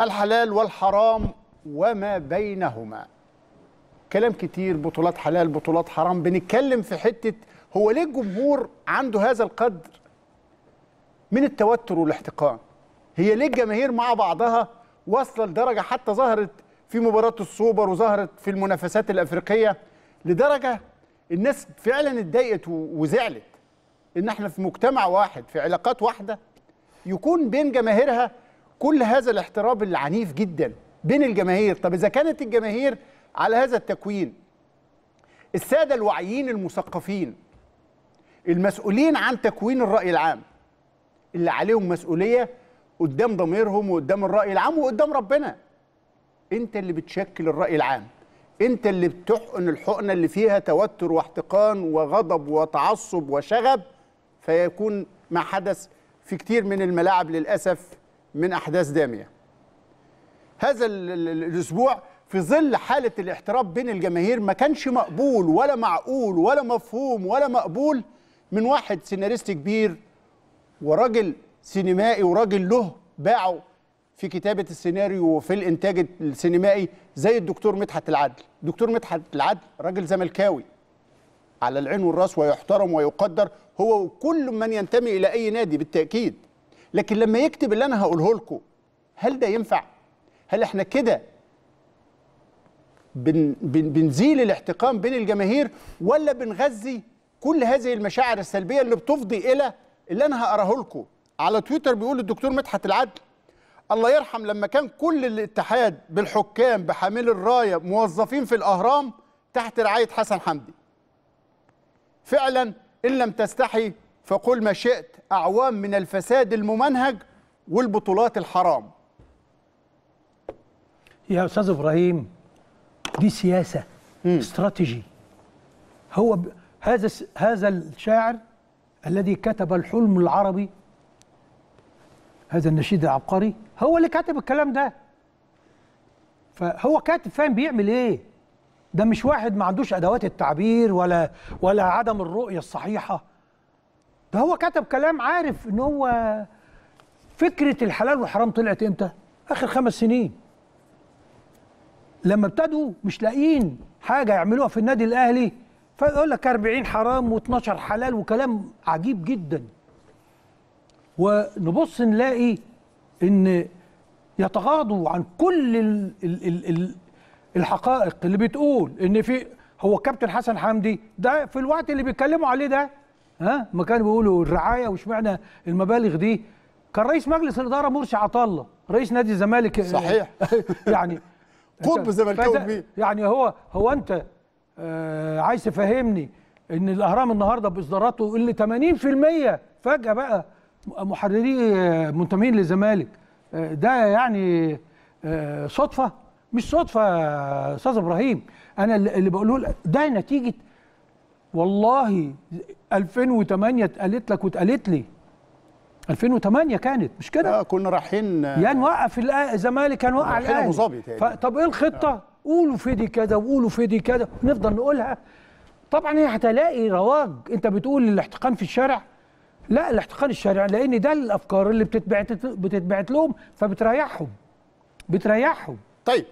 الحلال والحرام وما بينهما كلام كتير بطولات حلال بطولات حرام بنتكلم في حتة هو ليه الجمهور عنده هذا القدر من التوتر والاحتقان هي ليه الجماهير مع بعضها واصلة لدرجة حتى ظهرت في مباراة السوبر وظهرت في المنافسات الأفريقية لدرجة الناس فعلا اتضايقت وزعلت ان احنا في مجتمع واحد في علاقات واحده يكون بين جماهيرها كل هذا الاحتراب العنيف جدا بين الجماهير طب إذا كانت الجماهير على هذا التكوين السادة الواعيين المثقفين المسؤولين عن تكوين الرأي العام اللي عليهم مسؤولية قدام ضميرهم وقدام الرأي العام وقدام ربنا انت اللي بتشكل الرأي العام انت اللي بتحقن الحقنه اللي فيها توتر واحتقان وغضب وتعصب وشغب فيكون ما حدث في كتير من الملاعب للاسف من أحداث دامية هذا الأسبوع في ظل حالة الاحتراب بين الجماهير ما كانش مقبول ولا معقول ولا مفهوم ولا مقبول من واحد سيناريست كبير وراجل سينمائي وراجل له باعه في كتابة السيناريو وفي الإنتاج السينمائي زي الدكتور مدحت العدل دكتور مدحت العدل راجل زملكاوي على العين والراس ويحترم ويقدر هو وكل من ينتمي إلى أي نادي بالتأكيد لكن لما يكتب اللي انا هقوله لكم هل ده ينفع هل احنا كده بن بن بنزيل الاحتقان بين الجماهير ولا بنغذي كل هذه المشاعر السلبيه اللي بتفضي الى اللي انا هقراه لكم على تويتر بيقول الدكتور مدحت العدل الله يرحم لما كان كل الاتحاد بالحكام بحامل الرايه موظفين في الاهرام تحت رعايه حسن حمدي فعلا ان لم تستحي فقل ما شئت أعوام من الفساد الممنهج والبطولات الحرام يا أستاذ إبراهيم دي سياسة مم. استراتيجي هو ب... هذا س... هذا الشاعر الذي كتب الحلم العربي هذا النشيد العبقري هو اللي كاتب الكلام ده فهو كاتب فاهم بيعمل ايه ده مش واحد ما عندوش ادوات التعبير ولا ولا عدم الرؤيه الصحيحه فهو كتب كلام عارف ان هو فكره الحلال والحرام طلعت امتى؟ اخر خمس سنين لما ابتدوا مش لاقيين حاجه يعملوها في النادي الاهلي فيقول لك 40 حرام و12 حلال وكلام عجيب جدا ونبص نلاقي ان يتغاضوا عن كل الـ الـ الـ الـ الحقائق اللي بتقول ان في هو كابتن حسن حمدي ده في الوقت اللي بيتكلموا عليه ده ها ما كانوا بيقولوا الرعايه واشمعنى المبالغ دي كان رئيس مجلس الاداره مرشي عطله رئيس نادي الزمالك آه، صحيح يعني قطب زملكاوي كبير يعني هو هو انت آه عايز تفهمني ان الاهرام النهارده باصداراته اللي 80% فجاه بقى محرري آه، منتمين للزمالك آه، ده يعني صدفه مش صدفه يا استاذ ابراهيم انا اللي بقوله ده نتيجه والله 2008 اتقالت لك واتقالت لي 2008 كانت مش كده؟ اه كنا رايحين آه، يعني وقف الزمالك كان وقع الاهلي ابو ظبي طب ايه الخطه؟ آه. قولوا فيدي كذا وقولوا فيدي كذا نفضل نقولها طبعا هي هتلاقي رواج انت بتقول الاحتقان في الشارع لا الاحتقان الشارع لان ده الافكار اللي بتتبعت بتتبعت لهم فبتريحهم بتريحهم طيب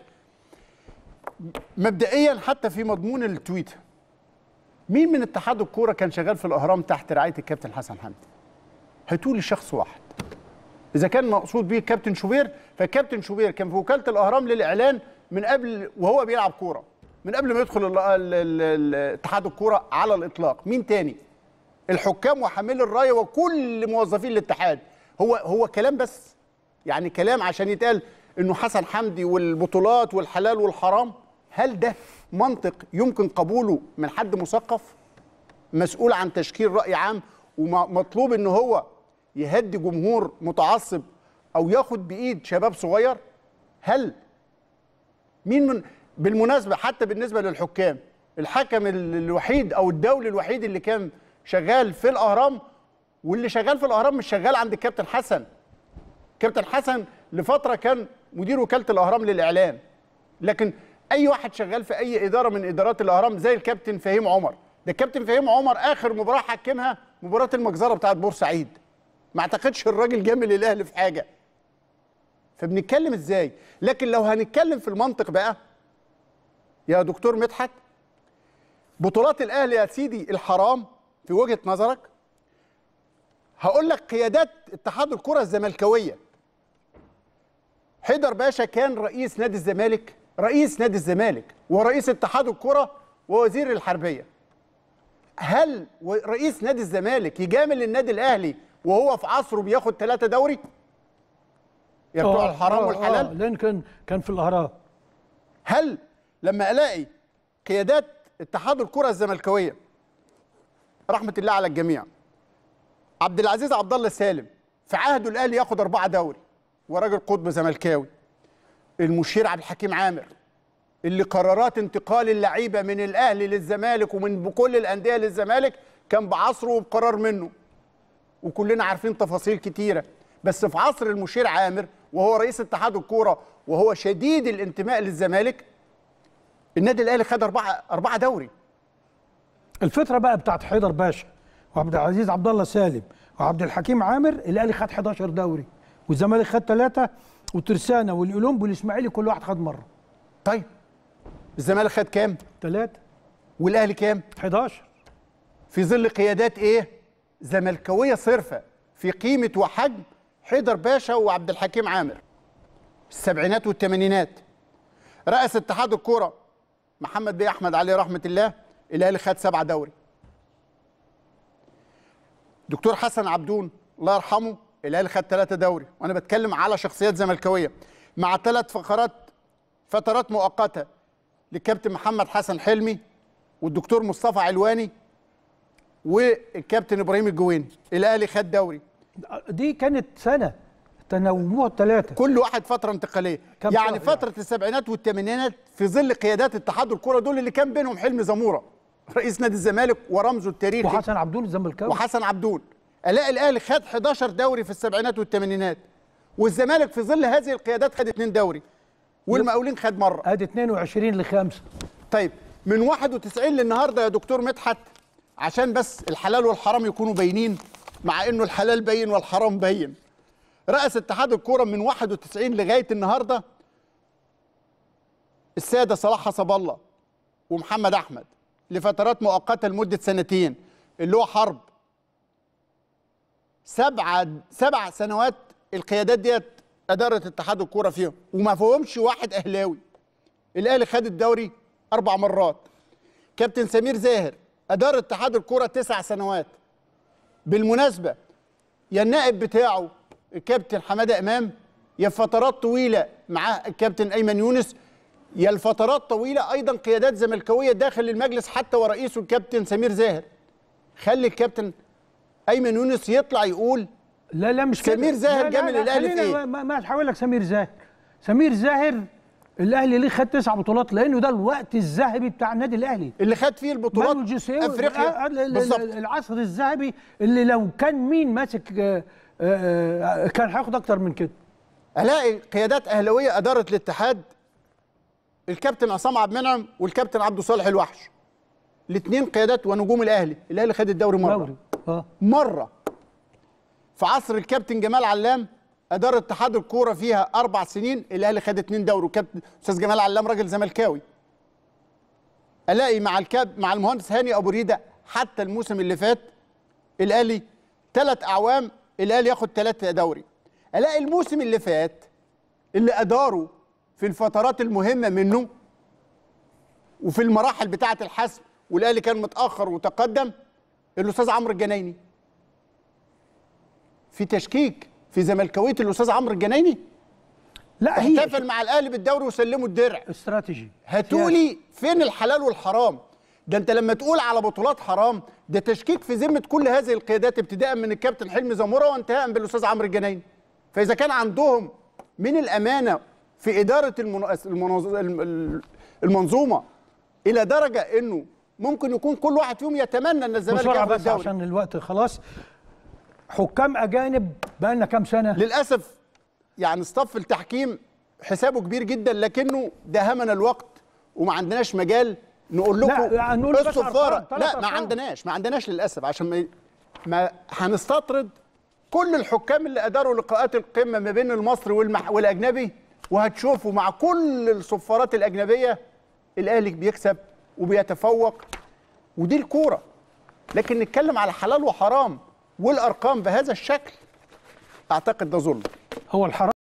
مبدئيا حتى في مضمون التويته مين من اتحاد الكوره كان شغال في الاهرام تحت رعايه الكابتن حسن حمدي هاتوا لي شخص واحد اذا كان مقصود بيه الكابتن شوبير فالكابتن شوبير كان في وكاله الاهرام للاعلان من قبل وهو بيلعب كوره من قبل ما يدخل اتحاد الكوره على الاطلاق مين تاني الحكام وحامل الرايه وكل موظفين الاتحاد هو هو كلام بس يعني كلام عشان يتقال انه حسن حمدي والبطولات والحلال والحرام هل ده منطق يمكن قبوله من حد مثقف مسؤول عن تشكيل راي عام ومطلوب ان هو يهدي جمهور متعصب او ياخد بايد شباب صغير هل مين من بالمناسبه حتى بالنسبه للحكام الحكم الوحيد او الدولي الوحيد اللي كان شغال في الاهرام واللي شغال في الاهرام مش شغال عند الكابتن حسن كابتن حسن لفتره كان مدير وكاله الاهرام للاعلام لكن اي واحد شغال في اي اداره من ادارات الاهرام زي الكابتن فهيم عمر ده الكابتن فهيم عمر اخر مباراه حكمها مباراه المجزره بتاعه بورسعيد ما اعتقدش الراجل جامل الاهلي في حاجه فبنتكلم ازاي لكن لو هنتكلم في المنطق بقى يا دكتور مدحت بطولات الاهلي يا سيدي الحرام في وجهه نظرك هقول لك قيادات اتحاد الكره الزملكاويه حيدر باشا كان رئيس نادي الزمالك رئيس نادي الزمالك ورئيس اتحاد الكره ووزير الحربيه هل رئيس نادي الزمالك يجامل النادي الاهلي وهو في عصره بياخد ثلاثه دوري يا آه، بتوع الحرام آه، والحلال آه لان كان كان في الاهرام هل لما الاقي قيادات اتحاد الكره الزملكاويه رحمه الله على الجميع عبد العزيز عبد الله سالم في عهده الاهلي ياخد اربعه دوري وراجل قطب زملكاوي المشير عبد الحكيم عامر اللي قرارات انتقال اللعيبه من الاهلي للزمالك ومن بكل الانديه للزمالك كان بعصره وبقرار منه وكلنا عارفين تفاصيل كتيره بس في عصر المشير عامر وهو رئيس اتحاد الكوره وهو شديد الانتماء للزمالك النادي الاهلي خد اربعه اربعه دوري الفتره بقى بتاعت حيدر باشا وعبد العزيز عبد الله سالم وعبد الحكيم عامر الاهلي خد 11 دوري والزمالك خد ثلاثه وترسانة والأولمب والإسماعيلي كل واحد خد مرة طيب الزمالك خد كام؟ ثلاثة والأهلي كام؟ 11 في ظل قيادات إيه؟ زملكاوية صرفة في قيمة وحجم حيدر باشا وعبد الحكيم عامر السبعينات والثمانينات رأس اتحاد الكورة محمد بيه أحمد عليه رحمة الله الأهلي خد سبعة دوري دكتور حسن عبدون الله يرحمه الاهلي خد ثلاثه دوري وانا بتكلم على شخصيات زملكاويه مع ثلاث فقرات فترات مؤقته للكابتن محمد حسن حلمي والدكتور مصطفى علواني والكابتن ابراهيم الجويني الاهلي خد دوري دي كانت سنه تنوع ثلاثه كل واحد فتره انتقاليه يعني, فتره يعني. السبعينات والثمانينات في ظل قيادات اتحاد الكره دول اللي كان بينهم حلمي زموره رئيس نادي الزمالك ورمزه التاريخي وحسن عبدون الزملكاوي وحسن عبدون الاقي الاهلي خد 11 دوري في السبعينات والثمانينات والزمالك في ظل هذه القيادات خد اثنين دوري والمقاولين خد مره ادي 22 لخمسه طيب من 91 للنهارده يا دكتور مدحت عشان بس الحلال والحرام يكونوا باينين مع انه الحلال باين والحرام باين رأس اتحاد الكوره من 91 لغايه النهارده الساده صلاح حسب الله ومحمد احمد لفترات مؤقته لمده سنتين اللي هو حرب سبعة سبع سنوات القيادات ديت اداره اتحاد الكوره فيهم وما فيهمش واحد اهلاوي الاهلي خد الدوري اربع مرات كابتن سمير زاهر ادار اتحاد الكوره تسع سنوات بالمناسبه يا النائب بتاعه الكابتن حماده امام يا فترات طويله مع الكابتن ايمن يونس يا الفترات طويله ايضا قيادات زملكاويه داخل المجلس حتى ورئيسه الكابتن سمير زاهر خلي الكابتن ايمن يونس يطلع يقول لا لا مش سمير زاهر جه من الاهلي في ايه؟ ما هحاول لك سمير زاهر سمير زاهر الاهلي ليه خد تسع بطولات لانه ده الوقت الذهبي بتاع النادي الاهلي اللي خد فيه البطولات افريقيا آه، آه، بالظبط العصر الذهبي اللي لو كان مين ماسك آه، كان هياخد اكتر من كده الاقي قيادات اهلاويه ادارت الاتحاد الكابتن عصام عبد المنعم والكابتن عبد صالح الوحش الاثنين قيادات ونجوم الاهلي الاهلي خد الدوري مره دوري. مره في عصر الكابتن جمال علام ادار اتحاد الكوره فيها اربع سنين الاهلي خد اتنين دوري وكابتن استاذ جمال علام راجل زملكاوي الاقي مع الكاب مع المهندس هاني ابو ريده حتى الموسم اللي فات الاهلي ثلاث اعوام الاهلي ياخد ثلاثة دوري الاقي الموسم اللي فات اللي اداره في الفترات المهمه منه وفي المراحل بتاعه الحسم والاهلي كان متاخر وتقدم الاستاذ عمرو الجنايني في تشكيك في زملكاويه الاستاذ عمرو الجنايني لا هي احتفل مع الاهلي بالدوري وسلموا الدرع استراتيجي هاتولي فين الحلال والحرام ده انت لما تقول على بطولات حرام ده تشكيك في ذمه كل هذه القيادات ابتداء من الكابتن حلمي زموره وانتهاء بالاستاذ عمرو الجنايني فاذا كان عندهم من الامانه في اداره المنظومه الى درجه انه ممكن يكون كل واحد فيهم يتمنى ان الزمالك بسرعه بس الدوري. عشان الوقت خلاص حكام اجانب بقى لنا كام سنه للاسف يعني اصطف التحكيم حسابه كبير جدا لكنه دهمنا الوقت وما عندناش مجال نقول لكم لا نقول بس الصفاره لا ما عندناش ما عندناش للاسف عشان ما, ما هنستطرد كل الحكام اللي اداروا لقاءات القمه ما بين المصري والاجنبي وهتشوفوا مع كل الصفارات الاجنبيه الاهلي بيكسب وبيتفوق ودي الكوره لكن نتكلم على حلال وحرام والارقام بهذا الشكل اعتقد ده ظلم هو الحرام